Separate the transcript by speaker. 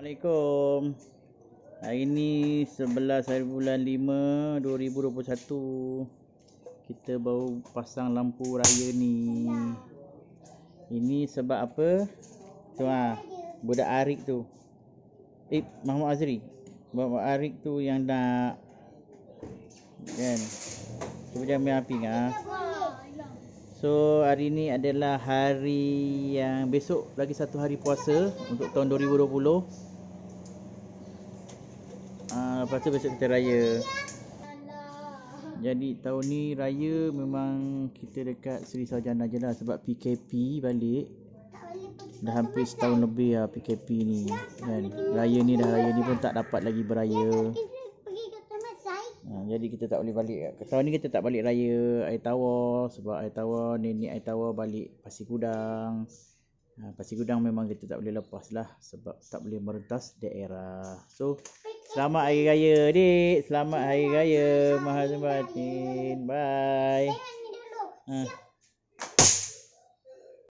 Speaker 1: Assalamualaikum Hari ini 11 hari bulan 5 2021 Kita baru pasang lampu raya ni Ini sebab apa? Tu ha, budak Arik tu Eh, Mahmud Azri Budak Arik tu yang nak Kan? Cuba jangan ambil api kan? So hari ni adalah hari yang besok lagi satu hari puasa untuk tahun Maaf rasa besok kita raya Jadi tahun ni raya memang kita dekat Seri Sarjana je lah Sebab PKP balik
Speaker 2: Dah hampir setahun kan? lebih lah PKP ni kan?
Speaker 1: Raya ni dah raya ni pun tak dapat lagi beraya ha, Jadi kita tak boleh balik Tahun ni kita tak balik raya air tawar Sebab air tawar, nenek air tawar balik Pasir Kudang ha, Pasir Kudang memang kita tak boleh lepas lah Sebab tak boleh merentas daerah So Selamat Hari Raya, adik. Selamat Hari Raya, Mahal Zumbatin. Bye. Ha.